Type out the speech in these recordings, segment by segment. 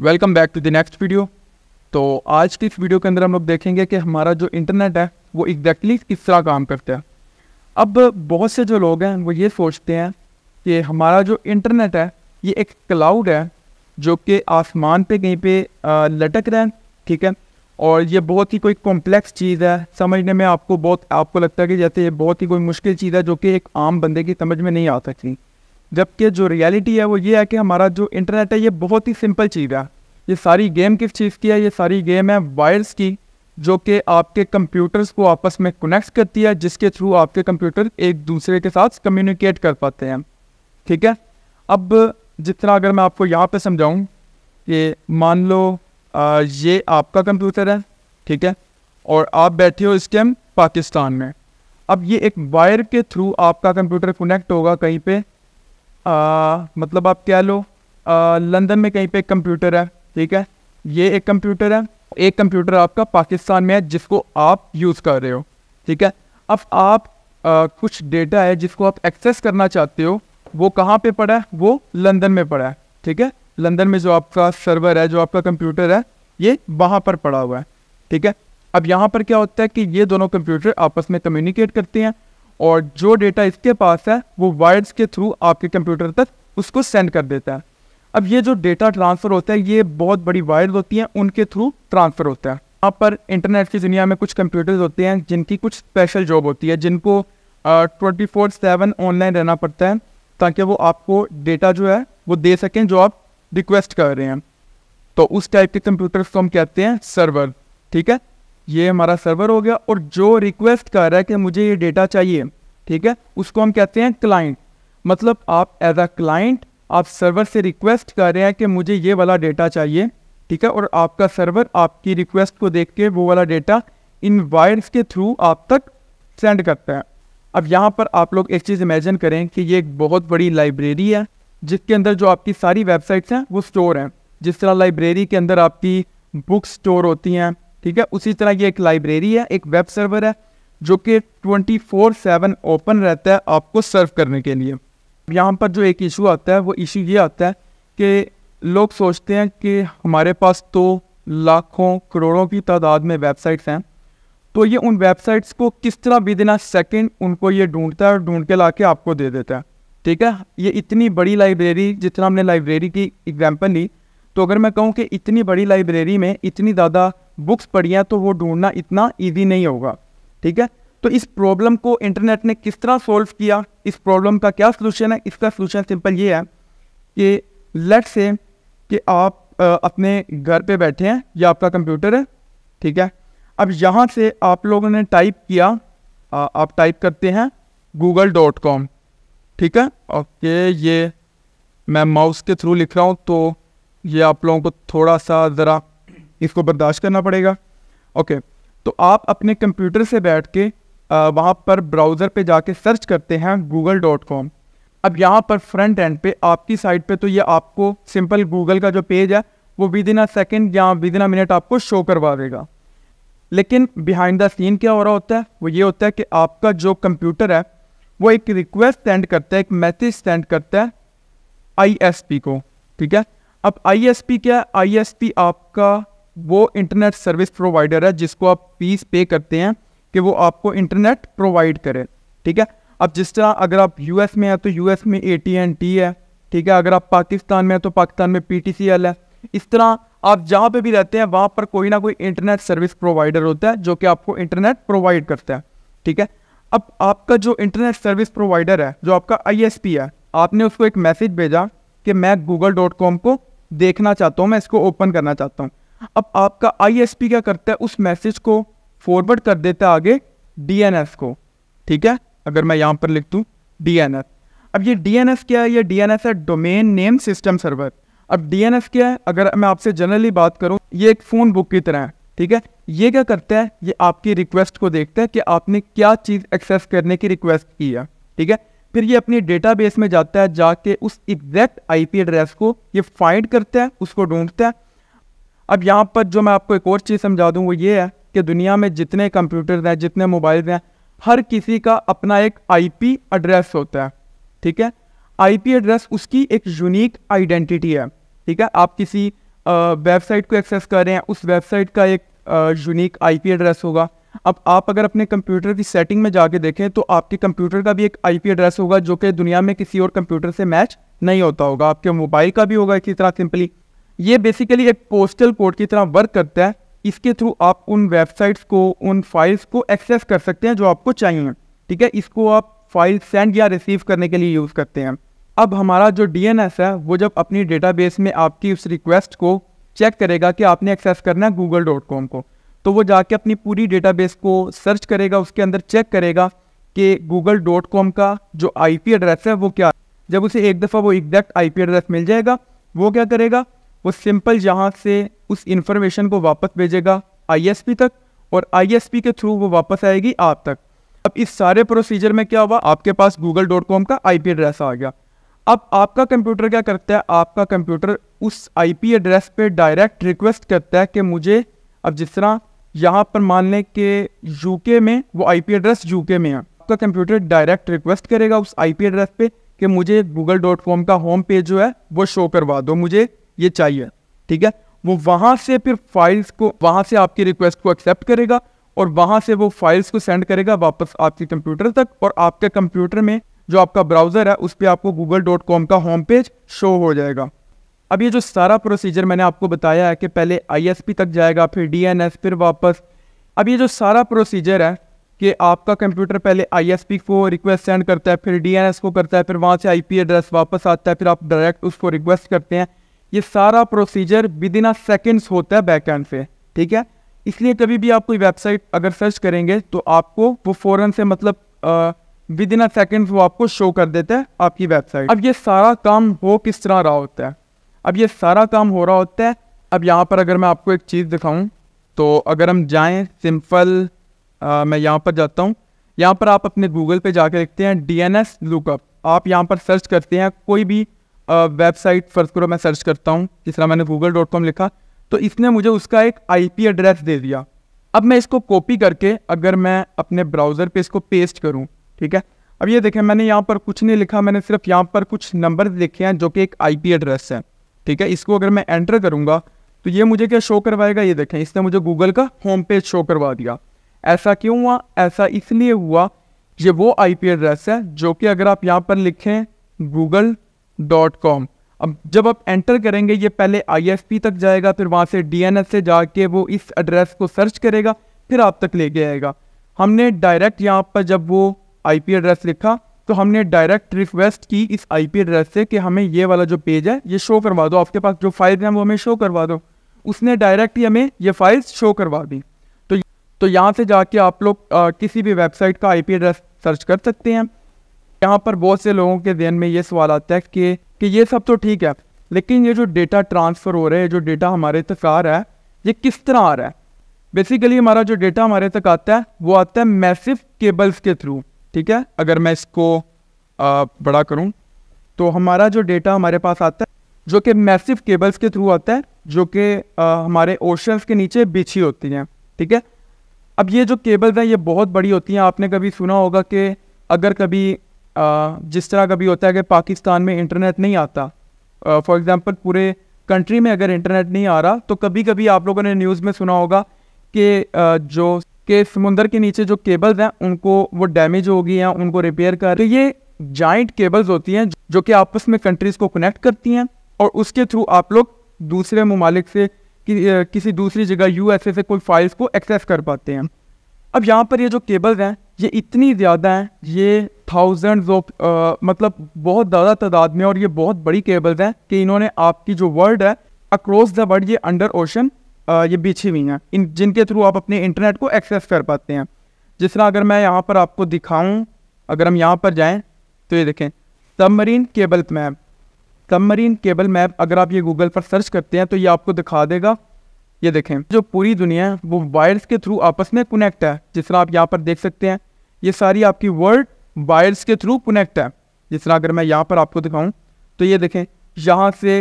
welcome back to the next video तो आज की इस वीडियो के अंदर हम लोग देखेंगे कि हमारा जो इंटरनेट है वो एग्जैक्टली किस तरह काम करता है अब बहुत से जो लोग हैं वो ये सोचते हैं कि हमारा जो इंटरनेट है ये एक क्लाउड है जो कि आसमान पे कहीं पे लटक रहे हैं ठीक है और ये बहुत ही कोई कॉम्प्लेक्स चीज़ है समझने में आपको बहुत आपको लगता है कि जैसे ये बहुत ही कोई मुश्किल चीज़ है जो कि एक आम बंदे की समझ में नहीं आ सकती जबकि जो रियलिटी है वो ये है कि हमारा जो इंटरनेट है ये बहुत ही सिंपल चीज़ है ये सारी गेम किस चीज़ की है ये सारी गेम है वायर्स की जो कि आपके कंप्यूटर्स को आपस में कनेक्ट करती है जिसके थ्रू आपके कंप्यूटर एक दूसरे के साथ कम्युनिकेट कर पाते हैं ठीक है अब जितना अगर मैं आपको यहाँ पे समझाऊँ कि मान लो आ, ये आपका कंप्यूटर है ठीक है और आप बैठे हो इस टाइम पाकिस्तान में अब ये एक वायर के थ्रू आपका कंप्यूटर कनेक्ट होगा कहीं पे आ, मतलब आप कह लो लंदन में कहीं पे एक कंप्यूटर है ठीक है ये एक कंप्यूटर है एक कंप्यूटर आपका पाकिस्तान में है जिसको आप यूज़ कर रहे हो ठीक है अब आप आ, कुछ डेटा है जिसको आप एक्सेस करना चाहते हो वो कहाँ पे पड़ा है वो लंदन में पड़ा है ठीक है लंदन में जो आपका सर्वर है जो आपका कंप्यूटर है ये वहाँ पर पड़ा हुआ है ठीक है अब यहाँ पर क्या होता है कि ये दोनों कंप्यूटर आपस में कम्युनिकेट करते हैं और जो डेटा इसके पास है वो वायर्स के थ्रू आपके कंप्यूटर तक उसको सेंड कर देता है अब ये जो डेटा ट्रांसफ़र होता है ये बहुत बड़ी वायर्स होती हैं उनके थ्रू ट्रांसफ़र होता है यहाँ पर इंटरनेट की दुनिया में कुछ कंप्यूटर्स होते हैं जिनकी कुछ स्पेशल जॉब होती है जिनको ट्वेंटी फोर सेवन ऑनलाइन रहना पड़ता है ताकि वो आपको डेटा जो है वो दे सकें जो आप रिक्वेस्ट कर रहे हैं तो उस टाइप के कंप्यूटर्स को हम कहते हैं सर्वर ठीक है ये हमारा सर्वर हो गया और जो रिक्वेस्ट कर रहा है कि मुझे ये डेटा चाहिए ठीक है उसको हम कहते हैं क्लाइंट मतलब आप एज अ क्लाइंट आप सर्वर से रिक्वेस्ट कर रहे हैं कि मुझे ये वाला डेटा चाहिए ठीक है और आपका सर्वर आपकी रिक्वेस्ट को देख के वो वाला डेटा इन वायर्स के थ्रू आप तक सेंड करता है अब यहाँ पर आप लोग एक चीज़ इमेजिन करें कि ये एक बहुत बड़ी लाइब्रेरी है जिसके अंदर जो आपकी सारी वेबसाइट्स हैं वो स्टोर हैं जिस तरह लाइब्रेरी के अंदर आपकी बुक स्टोर होती हैं ठीक है उसी तरह की एक लाइब्रेरी है एक वेब सर्वर है जो कि 24/7 ओपन रहता है आपको सर्व करने के लिए यहाँ पर जो एक इशू आता है वो इशू ये आता है कि लोग सोचते हैं कि हमारे पास तो लाखों करोड़ों की तादाद में वेबसाइट्स हैं तो ये उन वेबसाइट्स को किस तरह विद इन अ सेकेंड उनको ये ढूंढता है और ढूंढ के ला के आपको दे देता है ठीक है ये इतनी बड़ी लाइब्रेरी जितना हमने लाइब्रेरी की एग्जाम्पल ली तो अगर मैं कहूँ कि इतनी बड़ी लाइब्रेरी में इतनी ज़्यादा बुक्स पढ़ी हैं तो वो ढूंढना इतना ईजी नहीं होगा ठीक है तो इस प्रॉब्लम को इंटरनेट ने किस तरह सॉल्व किया इस प्रॉब्लम का क्या सलूशन है इसका सोलूशन सिंपल ये है कि लेट से कि आप अपने घर पे बैठे हैं या आपका कंप्यूटर है ठीक है अब यहाँ से आप लोगों ने टाइप किया आ, आप टाइप करते हैं गूगल डॉट कॉम ठीक है ओके ये मैं माउस के थ्रू लिख रहा हूँ तो ये आप लोगों को थोड़ा सा ज़रा इसको बर्दाश्त करना पड़ेगा ओके तो आप अपने कंप्यूटर से बैठ के वहाँ पर ब्राउज़र पे जाके सर्च करते हैं गूगल डॉट कॉम अब यहाँ पर फ्रंट एंड पे आपकी साइट पे तो ये आपको सिंपल गूगल का जो पेज है वो विद इन अ सेकेंड या विद इन अ मिनट आपको शो करवा देगा लेकिन बिहाइंड द सीन क्या हो रहा होता है वो ये होता है कि आपका जो कंप्यूटर है वो एक रिक्वेस्ट सेंड करता है एक मैसेज सेंड करता है आई को ठीक है अब आईएसपी क्या है आईएसपी आपका वो इंटरनेट सर्विस प्रोवाइडर है जिसको आप फीस पे करते हैं कि वो आपको इंटरनेट प्रोवाइड करे ठीक है अब जिस तरह अगर आप यूएस में हैं तो यूएस में ए टी है ठीक है अगर आप पाकिस्तान में हैं तो पाकिस्तान में पी है इस तरह आप जहाँ पे भी रहते हैं वहाँ पर कोई ना कोई इंटरनेट सर्विस प्रोवाइडर होता है जो कि आपको इंटरनेट प्रोवाइड करता है ठीक है अब आपका जो इंटरनेट सर्विस प्रोवाइडर है जो आपका आईएसपी है आपने उसको एक मैसेज भेजा कि मैं गूगल डॉट कॉम को देखना चाहता हूँ मैं इसको ओपन करना चाहता हूँ अब आपका आईएसपी क्या करता है उस मैसेज को फॉरवर्ड कर देता है आगे डीएनएस को ठीक है अगर मैं यहाँ पर लिख दूँ डीएनएस अब ये डीएनएस क्या है ये डीएनएस है डोमेन नेम सिस्टम सर्वर अब डीएनएस क्या है अगर मैं आपसे जनरली बात करूँ ये एक फ़ोन बुक की तरह है ठीक है ये क्या करता है ये आपकी रिक्वेस्ट को देखता है कि आपने क्या चीज़ एक्सेस करने की रिक्वेस्ट की है ठीक है फिर ये अपनी डेटाबेस में जाता है जाके उस एग्जैक्ट आईपी एड्रेस को ये फाइंड करता है उसको ढूंढता है अब यहाँ पर जो मैं आपको एक और चीज़ समझा दूँ वो ये है कि दुनिया में जितने कंप्यूटर हैं जितने मोबाइल हैं हर किसी का अपना एक आईपी एड्रेस होता है ठीक है आईपी एड्रेस उसकी एक यूनिक आइडेंटिटी है ठीक है आप किसी वेबसाइट को एक्सेस कर रहे हैं उस वेबसाइट का एक यूनिक आईपी एड्रेस होगा अब आप अगर अपने कंप्यूटर की सेटिंग में जाके देखें तो आपके कंप्यूटर का भी एक आईपी एड्रेस होगा जो कि दुनिया में किसी और कंप्यूटर से मैच नहीं होता होगा आपके मोबाइल का भी होगा इसी तरह सिंपली ये बेसिकली एक पोस्टल कोड की तरह वर्क करता है इसके थ्रू आप उन वेबसाइट्स को उन फाइल्स को एक्सेस कर सकते हैं जो आपको चाहिए ठीक है इसको आप फाइल सेंड या रिसीव करने के लिए यूज़ करते हैं अब हमारा जो डी है वो जब अपनी डेटाबेस में आपकी उस रिक्वेस्ट को चेक करेगा कि आपने एक्सेस करना है गूगल डॉट कॉम को तो वो जाके अपनी पूरी डेटाबेस को सर्च करेगा उसके अंदर चेक करेगा कि गूगल डॉट कॉम का जो आई पी एड्रेस है वो क्या जब उसे एक दफ़ा वो एग्जैक्ट आई पी एड्रेस मिल जाएगा वो क्या करेगा वो सिंपल यहाँ से उस इन्फॉर्मेशन को वापस भेजेगा आई एस पी तक और आई एस पी के थ्रू वो वापस आएगी आप तक अब इस सारे प्रोसीजर में क्या हुआ आपके पास गूगल डॉट कॉम का आई पी एड्रेस आ गया अब आपका कंप्यूटर क्या करता है आपका कंप्यूटर उस आई पी एड्रेस पर डायरेक्ट रिक्वेस्ट करता है कि मुझे अब जिस तरह यहाँ पर मान लें कि यूके में वो आईपी एड्रेस यूके में है आपका कंप्यूटर डायरेक्ट रिक्वेस्ट करेगा उस आईपी एड्रेस पे कि मुझे गूगल डॉट कॉम का होम पेज जो है वो शो करवा दो मुझे ये चाहिए ठीक है वो वहाँ से फिर फाइल्स को वहाँ से आपकी रिक्वेस्ट को एक्सेप्ट करेगा और वहाँ से वो फाइल्स को सेंड करेगा वापस आपके कंप्यूटर तक और आपके कंप्यूटर में जो आपका ब्राउज़र है उस पर आपको गूगल डॉट कॉम का होम पेज शो हो जाएगा अब ये जो सारा प्रोसीजर मैंने आपको बताया है कि पहले आईएसपी तक जाएगा फिर डीएनएस फिर वापस अब ये जो सारा प्रोसीजर है कि आपका कंप्यूटर पहले आईएसपी को रिक्वेस्ट सेंड करता है फिर डीएनएस को करता है फिर वहाँ से आईपी एड्रेस वापस आता है फिर आप डायरेक्ट उसको रिक्वेस्ट करते हैं ये सारा procedure within a seconds होता है बैक एंड से ठीक है इसलिए कभी भी आप कोई वेबसाइट अगर सर्च करेंगे तो आपको वो फ़ौरन से मतलब विद इन अ सेकेंड्स वो आपको शो कर देता है आपकी वेबसाइट अब ये सारा काम हो किस तरह रहा होता है अब ये सारा काम हो रहा होता है अब यहाँ पर अगर मैं आपको एक चीज़ दिखाऊँ तो अगर हम जाएँ सिंपल मैं यहाँ पर जाता हूँ यहाँ पर आप अपने गूगल पे जाके लिखते हैं डी एन एस लुकअप आप यहाँ पर सर्च करते हैं कोई भी वेबसाइट फर्ज करो मैं सर्च करता हूँ जिस तरह मैंने गूगल डॉट कॉम लिखा तो इसने मुझे उसका एक आईपी एड्रेस दे दिया अब मैं इसको कॉपी करके अगर मैं अपने ब्राउज़र पे इसको पेस्ट करूँ ठीक है अब ये देखें मैंने यहाँ पर कुछ नहीं लिखा मैंने सिर्फ यहाँ पर कुछ नंबर लिखे हैं जो कि एक आईपी एड्रेस है ठीक है इसको अगर मैं एंटर करूँगा तो ये मुझे क्या शो करवाएगा ये देखें इसने मुझे गूगल का होम पेज शो करवा दिया ऐसा क्यों हुआ ऐसा इसलिए हुआ ये वो आई पी एड्रेस है जो कि अगर आप यहाँ पर लिखें गूगल डॉट कॉम अब जब आप एंटर करेंगे ये पहले पी तक जाएगा फिर वहाँ से एस से जाके वो इस एड्रेस को सर्च करेगा फिर आप तक लेके आएगा हमने डायरेक्ट यहाँ पर जब वो आईपी एड्रेस लिखा तो हमने डायरेक्ट रिक्वेस्ट की इस आई पी एड्रेस से कि हमें ये वाला जो पेज है ये शो करवा दो आपके पास जो फाइल हैं वो हमें शो करवा दो उसने डायरेक्ट ही हमें ये फाइल्स शो करवा दी तो तो यहाँ से जाके आप लोग किसी भी वेबसाइट का पी एड्रेस सर्च कर सकते हैं यहाँ पर बहुत से लोगों के जहन में ये सवाल आता है कि कि ये सब तो ठीक है लेकिन ये जो डेटा ट्रांसफ़र हो रहा है जो डेटा हमारे तक आ रहा है ये किस तरह आ रहा है बेसिकली हमारा जो डेटा हमारे तक आता है वो आता है मैसिव केबल्स के थ्रू ठीक है अगर मैं इसको आ, बड़ा करूं तो हमारा जो डेटा हमारे पास आता है जो कि मैसिव केबल्स के थ्रू आता है जो कि हमारे ओशंस के नीचे बिछी होती हैं ठीक है अब ये जो केबल्स हैं ये बहुत बड़ी होती हैं आपने कभी सुना होगा कि अगर कभी आ, जिस तरह कभी होता है कि पाकिस्तान में इंटरनेट नहीं आता फॉर एग्ज़ाम्पल पूरे कंट्री में अगर इंटरनेट नहीं आ रहा तो कभी कभी आप लोगों ने न्यूज़ में सुना होगा कि जो कि समुंदर के नीचे जो केबल्स हैं उनको वो डैमेज होगी हैं उनको रिपेयर कर तो ये जॉइंट केबल्स होती हैं जो कि आपस में कंट्रीज़ को कनेक्ट करती हैं और उसके थ्रू आप लोग दूसरे ममालिक से कि, किसी दूसरी जगह यू से कोई फाइल्स को एक्सेस कर पाते हैं अब यहाँ पर ये जो केबल्स हैं ये इतनी ज़्यादा हैं ये थाउजेंड्स ऑफ मतलब बहुत ज़्यादा तादाद में और ये बहुत बड़ी केबल्स हैं कि इन्होंने आपकी जो वर्ल्ड है अक्रॉस द वर्ल्ड ये अंडर ओशन ये बिछी हुई हैं इन जिनके थ्रू आप अपने इंटरनेट को एक्सेस कर पाते हैं जिस तरह अगर मैं यहाँ पर आपको दिखाऊँ अगर हम यहाँ पर जाएँ तो ये देखें submarine cable map submarine cable map अगर आप ये गूगल पर सर्च करते हैं तो ये आपको दिखा देगा ये देखें जो पूरी दुनिया है वो वायर्स के थ्रू आपस में कनेक्ट है जिस तरह आप यहाँ पर देख सकते हैं ये सारी आपकी वर्ल्ड वायर्स के थ्रू कनेक्ट है जिस तरह अगर मैं यहाँ पर आपको दिखाऊँ तो ये देखें यहाँ से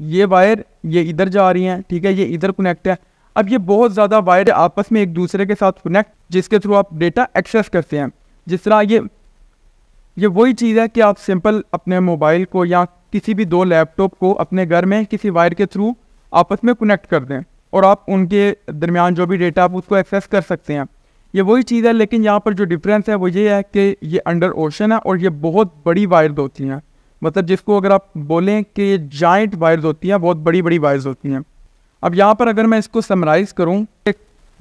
ये वायर ये इधर जा रही हैं ठीक है ये इधर कनेक्ट है अब ये बहुत ज़्यादा वायर आपस में एक दूसरे के साथ कनेक्ट जिसके थ्रू आप डेटा एक्सेस करते हैं जिस तरह ये ये वही चीज़ है कि आप सिंपल अपने मोबाइल को या किसी भी दो लैपटॉप को अपने घर में किसी वायर के थ्रू आपस में कनेक्ट कर दें और आप उनके दरमियान जो भी डेटा आप उसको एक्सेस कर सकते हैं ये वही चीज़ है लेकिन यहाँ पर जो डिफरेंस है वो ये है कि ये अंडर ओशन है और ये बहुत बड़ी वायर होती हैं मतलब जिसको अगर आप बोलें कि जॉइंट वायर्स होती हैं बहुत बड़ी बड़ी वायर्स होती हैं अब यहाँ पर अगर मैं इसको समराइज़ करूँ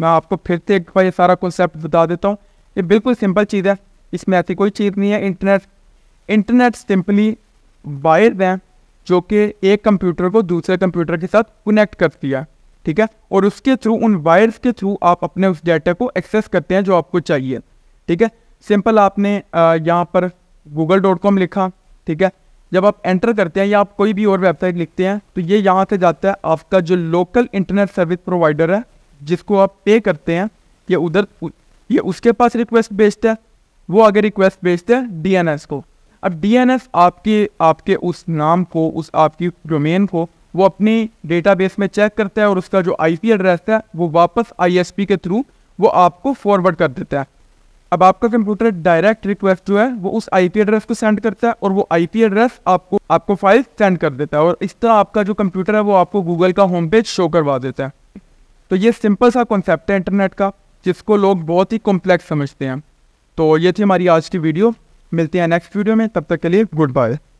मैं आपको फिर से एक बार ये सारा कॉन्सेप्ट बता देता हूँ ये बिल्कुल सिंपल चीज़ है इसमें ऐसी कोई चीज़ नहीं है इंटरनेट इंटरनेट सिंपली वायर हैं जो कि एक कंप्यूटर को दूसरे कंप्यूटर के साथ कनेक्ट करती है ठीक है और उसके थ्रू उन वायर्स के थ्रू आप अपने उस डाटा को एक्सेस करते हैं जो आपको चाहिए ठीक है सिंपल आपने यहाँ पर गूगल डॉट कॉम लिखा ठीक है जब आप एंटर करते हैं या आप कोई भी और वेबसाइट लिखते हैं तो ये यहाँ से जाता है आपका जो लोकल इंटरनेट सर्विस प्रोवाइडर है जिसको आप पे करते हैं ये उधर ये उसके पास रिक्वेस्ट भेजता है वो आगे रिक्वेस्ट भेजते हैं डी को अब डीएनएस आपके आपके उस नाम को उस आपकी डोमेन को वो अपनी डेटाबेस में चेक करता है और उसका जो आईपी एड्रेस है वो वापस आईएसपी के थ्रू वो आपको फॉरवर्ड कर देता है अब आपका कंप्यूटर डायरेक्ट रिक्वेस्ट जो है वो उस आईपी एड्रेस को सेंड करता है और वो आईपी एड्रेस आपको आपको फाइल सेंड कर देता है और इस तरह आपका जो कंप्यूटर है वो आपको गूगल का होम पेज शो करवा देता है तो ये सिंपल सा कॉन्सेप्ट है इंटरनेट का जिसको लोग बहुत ही कॉम्प्लेक्स समझते हैं तो ये थी हमारी आज की वीडियो मिलते हैं नेक्स्ट वीडियो में तब तक के लिए गुड बाय